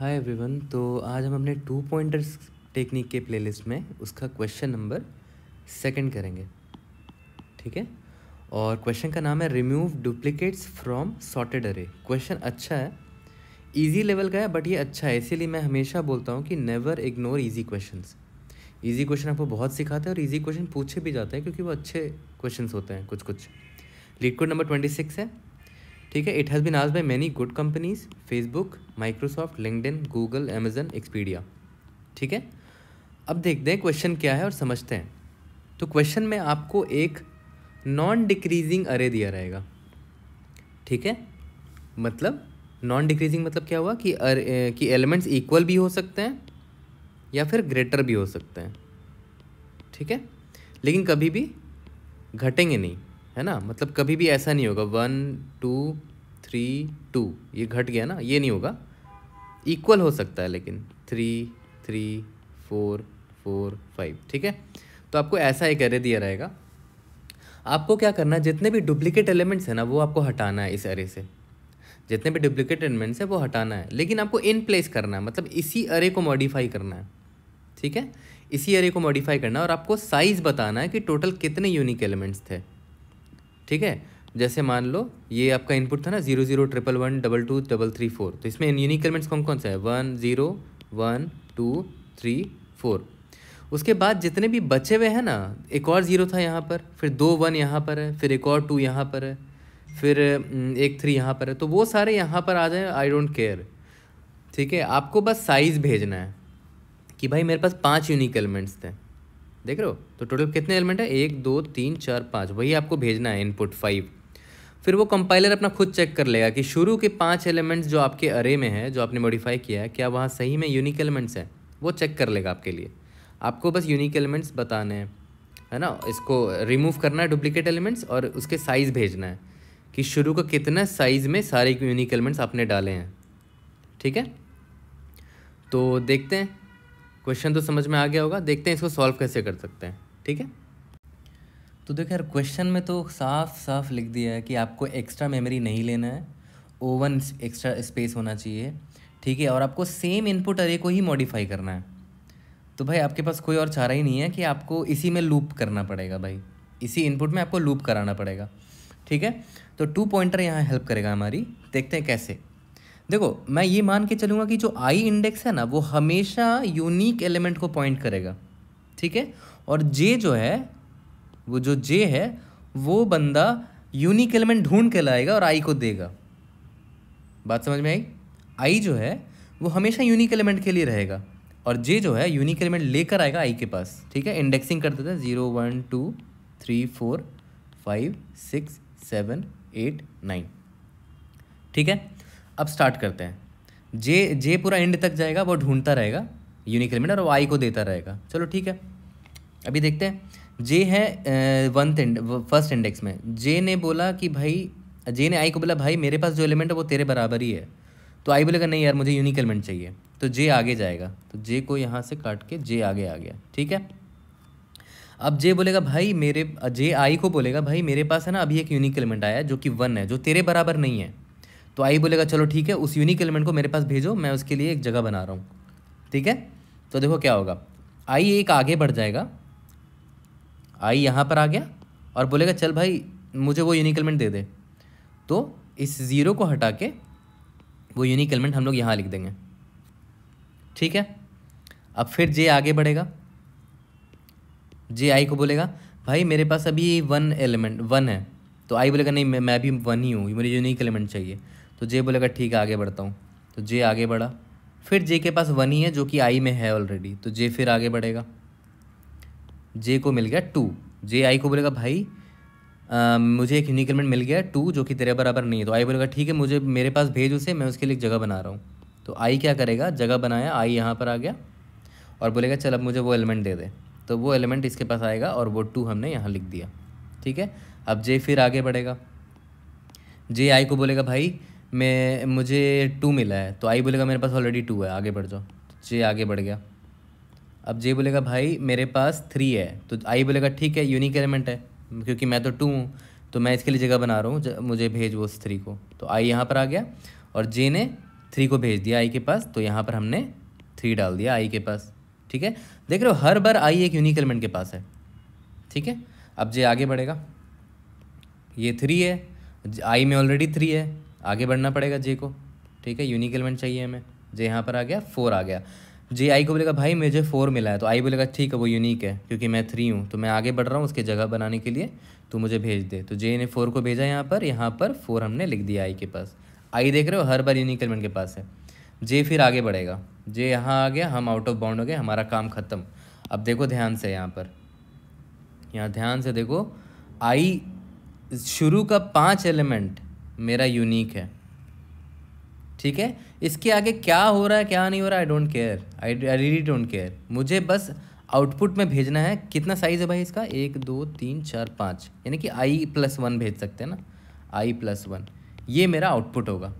hi everyone तो आज हम अपने टू पॉइंटर्स टेक्निक के प्लेलिस्ट में उसका क्वेश्चन नंबर सेकंड करेंगे ठीक है और क्वेश्चन का नाम है remove duplicates from sorted array question अच्छा है इजी लेवल का है बट ये अच्छा है इसीलिए मैं हमेशा बोलता हूँ कि never ignore easy question easy question आपको बहुत सिखाते हैं और ईजी क्वेश्चन पूछे भी जाते हैं क्योंकि वो अच्छे क्वेश्चन होते हैं कुछ कुछ LeetCode number twenty six है ठीक है इट हैज़ बिन आज by many good companies Facebook Microsoft LinkedIn Google Amazon Expedia ठीक है अब देखते हैं क्वेश्चन क्या है और समझते हैं तो क्वेश्चन में आपको एक नॉन डिक्रीजिंग अरे दिया रहेगा ठीक है मतलब नॉन डिक्रीजिंग मतलब क्या हुआ कि अरे कि एलिमेंट्स इक्वल भी हो सकते हैं या फिर ग्रेटर भी हो सकते हैं ठीक है लेकिन कभी भी घटेंगे नहीं है ना मतलब कभी भी ऐसा नहीं होगा वन टू थ्री टू ये घट गया ना ये नहीं होगा इक्वल हो सकता है लेकिन three three four four five ठीक है तो आपको ऐसा एक एरे दिया रहेगा आपको क्या करना है जितने भी डुप्लीकेट एलिमेंट्स हैं ना वो आपको हटाना है इस एरे से जितने भी डुप्लीकेट एलिमेंट्स हैं वो हटाना है लेकिन आपको इन प्लेस करना है मतलब इसी अरे को मॉडिफाई करना है ठीक है इसी अरे को मॉडिफाई करना है और आपको साइज़ बताना है कि टोटल कितने यूनिक एलिमेंट्स थे ठीक है जैसे मान लो ये आपका इनपुट था ना zero zero triple one double two double three four तो इसमें यूनिक एलिमेंट्स कौन कौन सा है one zero one two three four उसके बाद जितने भी बचे हुए हैं ना एक और ज़ीरो था यहाँ पर फिर दो वन यहाँ पर है फिर एक और टू यहाँ पर है फिर हम्म, एक थ्री यहाँ पर है तो वो सारे यहाँ पर आ जाए आई डोंट केयर ठीक है आपको बस साइज़ भेजना है कि भाई मेरे पास पाँच यूनिक एलिमेंट्स थे देख रहे हो तो टोटल कितने एलिमेंट है एक दो तीन चार पाँच वही आपको भेजना है इनपुट फाइव फिर वो कंपाइलर अपना खुद चेक कर लेगा कि शुरू के पांच एलिमेंट्स जो आपके अरे में है जो आपने मॉडिफाई किया है क्या वहाँ सही में यूनिक एलिमेंट्स हैं वो चेक कर लेगा आपके लिए आपको बस यूनिक एलिमेंट्स बताने हैं है ना इसको रिमूव करना है डुप्लीकेट एलिमेंट्स और उसके साइज़ भेजना है कि शुरू का कितना साइज़ में सारे यूनिक एलिमेंट्स आपने डाले हैं ठीक है तो देखते हैं क्वेश्चन तो समझ में आ गया होगा देखते हैं इसको सॉल्व कैसे कर सकते हैं ठीक है तो देखो यार क्वेश्चन में तो साफ साफ लिख दिया है कि आपको एक्स्ट्रा मेमोरी नहीं लेना है ओवन एक्स्ट्रा स्पेस होना चाहिए ठीक है और आपको सेम इनपुट अरे को ही मॉडिफाई करना है तो भाई आपके पास कोई और चारा ही नहीं है कि आपको इसी में लूप करना पड़ेगा भाई इसी इनपुट में आपको लूप कराना पड़ेगा ठीक है तो टू पॉइंटर यहाँ हेल्प करेगा हमारी देखते हैं कैसे देखो मैं ये मान के चलूँगा कि जो आई इंडेक्स है ना वो हमेशा यूनिक एलिमेंट को पॉइंट करेगा ठीक है और जे जो है वो जो जे है वो बंदा यूनिक एलिमेंट ढूंढ के लाएगा और आई को देगा बात समझ में आई आई जो है वो हमेशा यूनिक एलिमेंट के लिए रहेगा और जे जो है यूनिक एलिमेंट लेकर आएगा आई के पास ठीक है इंडेक्सिंग करते थे zero one two three four five six seven eight nine ठीक है अब स्टार्ट करते हैं जे जे पूरा एंड तक जाएगा वो ढूंढता रहेगा यूनिक एलिमेंट और वो आई को देता रहेगा चलो ठीक है अभी देखते हैं जे है वंथ इंड फर्स्ट इंडेक्स में जे ने बोला कि भाई जे ने आई को बोला भाई मेरे पास जो एलिमेंट है वो तेरे बराबर ही है तो आई बोलेगा नहीं यार मुझे यूनिक एलिमेंट चाहिए तो जे आगे जाएगा तो जे को यहाँ से काट के जे आगे आ गया ठीक है अब जे बोलेगा भाई मेरे जे आई को बोलेगा भाई मेरे पास है ना अभी एक यूनिक एलिमेंट आया है जो कि वन है जो तेरे बराबर नहीं है तो आई बोलेगा चलो ठीक है उस यूनिक एलिमेंट को मेरे पास भेजो मैं उसके लिए एक जगह बना रहा हूँ ठीक है तो देखो क्या होगा आई एक आगे बढ़ जाएगा आई यहाँ पर आ गया और बोलेगा चल भाई मुझे वो यूनिक एलिमेंट दे दे तो इस ज़ीरो को हटा के वो यूनिक एलिमेंट हम लोग यहाँ लिख देंगे ठीक है अब फिर जे आगे बढ़ेगा जे आई को बोलेगा भाई मेरे पास अभी वन एलिमेंट वन है तो आई बोलेगा नहीं मैं मैं भी वन ही हूँ मुझे यूनिक एलिमेंट चाहिए तो जे बोलेगा ठीक है आगे बढ़ता हूँ तो जे आगे बढ़ा फिर जे के पास वन ही है जो कि आई में है ऑलरेडी तो जे फिर आगे बढ़ेगा जे को मिल गया टू जे आई को बोलेगा भाई आ, मुझे एक यूनिक एलिमेंट मिल गया टू जो कि तेरे बराबर नहीं है तो आई बोलेगा ठीक है मुझे मेरे पास भेज उसे मैं उसके लिए जगह बना रहा हूँ तो आई क्या करेगा जगह बनाया आई यहाँ पर आ गया और बोलेगा चल अब मुझे वो एलिमेंट दे दे तो वो एलिमेंट इसके पास आएगा और वो टू हमने यहाँ लिख दिया ठीक है अब जे फिर आगे बढ़ेगा जे आई को बोलेगा भाई मैं मुझे टू मिला है तो आई बोलेगा मेरे पास ऑलरेडी टू है आगे बढ़ जाओ जे आगे बढ़ गया अब जे बोलेगा भाई मेरे पास थ्री है तो आई बोलेगा ठीक है यूनिक एलिमेंट है क्योंकि मैं तो टू हूँ तो मैं इसके लिए जगह बना रहा हूँ मुझे भेज वो उस थ्री को तो आई यहाँ पर आ गया और जे ने थ्री को भेज दिया आई के पास तो यहाँ पर हमने थ्री डाल दिया आई के पास ठीक है देख रहे हो हर बार आई एक यूनिक एलिमेंट के पास है ठीक है अब जे आगे बढ़ेगा ये थ्री है आई में ऑलरेडी थ्री है आगे बढ़ना पड़ेगा जे को ठीक है यूनिक एलिमेंट चाहिए हमें जे यहाँ पर आ गया फोर आ गया जे आई को बोलेगा भाई मुझे फोर मिला है तो आई बोलेगा ठीक है वो यूनिक है क्योंकि मैं थ्री हूँ तो मैं आगे बढ़ रहा हूँ उसके जगह बनाने के लिए तो मुझे भेज दे तो जे ने फोर को भेजा यहाँ पर यहाँ पर फोर हमने लिख दिया आई के पास आई देख रहे हो हर बार यूनिक एलिमेंट के पास है जे फिर आगे बढ़ेगा जे यहाँ आ गया हम आउट ऑफ बाउंड हो गए हमारा काम ख़त्म अब देखो ध्यान से यहाँ पर यहाँ ध्यान से देखो आई शुरू का पाँच एलिमेंट मेरा यूनिक है ठीक है इसके आगे क्या हो रहा है क्या नहीं हो रहा I don't care I I really don't care मुझे बस आउटपुट में भेजना है कितना साइज़ है भाई इसका एक दो तीन चार पाँच यानी कि आई प्लस वन भेज सकते हैं ना आई प्लस वन ये मेरा आउटपुट होगा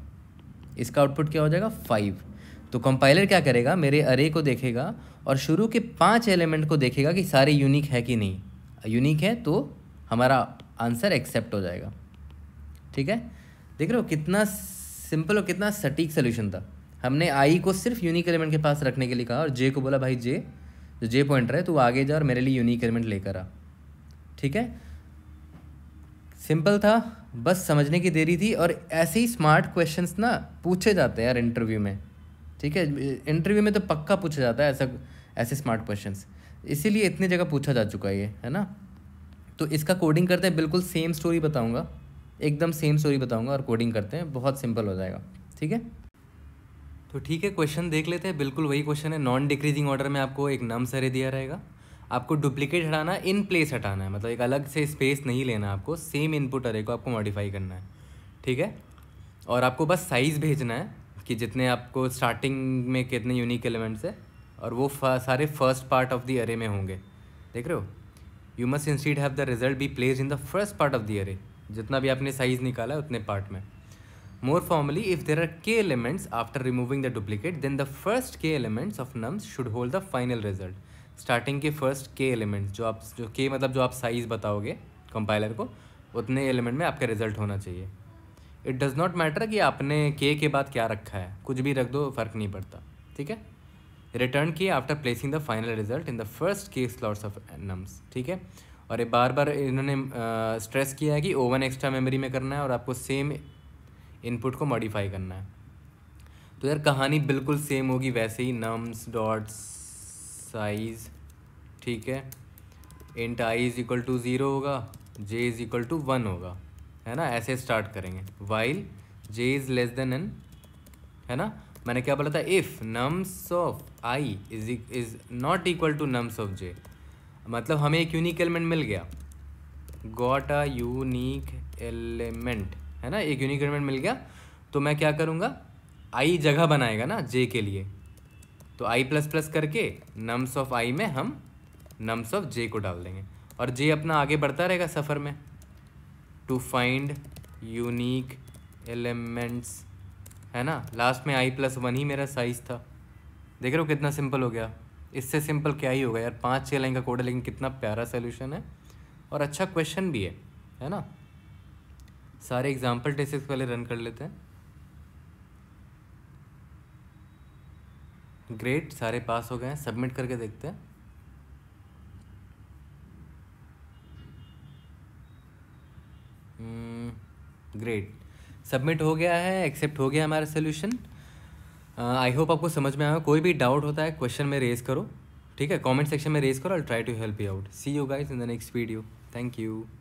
इसका आउटपुट क्या हो जाएगा फाइव तो कंपाइलर क्या करेगा मेरे अरे को देखेगा और शुरू के पांच एलिमेंट को देखेगा कि सारे यूनिक है कि नहीं यूनिक है तो हमारा आंसर एक्सेप्ट हो जाएगा ठीक है देख रहे हो कितना सिंपल और कितना सटीक सोल्यूशन था हमने आई को सिर्फ यूनिक एलिमेंट के पास रखने के लिए कहा और जे को बोला भाई जे जो जे पॉइंटर है तो आगे जा और मेरे लिए यूनिक एलिमेंट लेकर आ ठीक है सिंपल था बस समझने की देरी थी और ऐसे ही स्मार्ट क्वेश्चंस ना पूछे जाते हैं यार इंटरव्यू में ठीक है इंटरव्यू में तो पक्का पूछा जाता है ऐसा ऐसे स्मार्ट क्वेश्चन इसीलिए इतनी जगह पूछा जा चुका है ये है ना तो इसका कोडिंग करते हैं बिल्कुल सेम स्टोरी बताऊँगा एकदम सेम स्टोरी बताऊँगा और कोडिंग करते हैं बहुत सिंपल हो जाएगा ठीक है तो ठीक है क्वेश्चन देख लेते हैं बिल्कुल वही क्वेश्चन है नॉन डिक्रीजिंग ऑर्डर में आपको एक नम सरे दिया रहेगा आपको डुप्लीकेट हटाना इन प्लेस हटाना है मतलब एक अलग से स्पेस नहीं लेना आपको सेम इनपुट अरे को आपको मॉडिफाई करना है ठीक है और आपको बस साइज़ भेजना है कि जितने आपको स्टार्टिंग में कितने यूनिक एलिमेंट्स है और वो सारे फर्स्ट पार्ट ऑफ द अरे में होंगे देख रहे हो you must instead have the result be place in the first part of the array जितना भी आपने साइज़ निकाला है उतने पार्ट में more formally if there are k elements after removing the duplicate then the first k elements of nums should hold the final result starting के first k elements जो आप जो के मतलब जो आप साइज़ बताओगे कंपाइलर को उतने एलिमेंट में आपका रिजल्ट होना चाहिए इट डज़ नॉट मैटर कि आपने के के बाद क्या रखा है कुछ भी रख दो फ़र्क नहीं पड़ता ठीक है रिटर्न किए after placing the final result in the first k slots of nums ठीक है और ये बार बार इन्होंने स्ट्रेस किया है कि ओवन एक्स्ट्रा मेमोरी में करना है और आपको सेम इनपुट को मॉडिफाई करना है तो यार कहानी बिल्कुल सेम होगी वैसे ही नम्स डॉट्स साइज ठीक है int i is equal to zero होगा j is equal to one होगा है ना ऐसे स्टार्ट करेंगे while j is less than n है ना मैंने क्या बोला था if nums of i is is not equal to nums of j मतलब हमें एक यूनिक एलिमेंट मिल गया गॉट अ यूनिक एलिमेंट है ना एक यूनिक एलिमेंट मिल गया तो मैं क्या करूँगा आई जगह बनाएगा ना जे के लिए तो आई प्लस प्लस करके नम्स ऑफ आई में हम नम्स ऑफ जे को डाल देंगे और जे अपना आगे बढ़ता रहेगा सफ़र में टू फाइंड यूनिक एलिमेंट्स है ना लास्ट में आई प्लस वन ही मेरा साइज़ था देख रहे हो कितना सिंपल हो गया इससे सिंपल क्या ही होगा यार पाँच छः लाइन का कोड है लेकिन कितना प्यारा सोल्यूशन है और अच्छा क्वेश्चन भी है है ना सारे एग्जाम्पल टेस्ट पहले रन कर लेते हैं ग्रेट सारे पास हो गए हैं सबमिट करके देखते हैं ग्रेट hmm, सबमिट हो गया है एक्सेप्ट हो गया हमारा सोल्यूशन आई uh, होप आपको समझ में आया कोई भी डाउट होता है क्वेश्चन में रेज करो ठीक है कमेंट सेक्शन में रेज करो I try to help you out see you guys in the next video thank you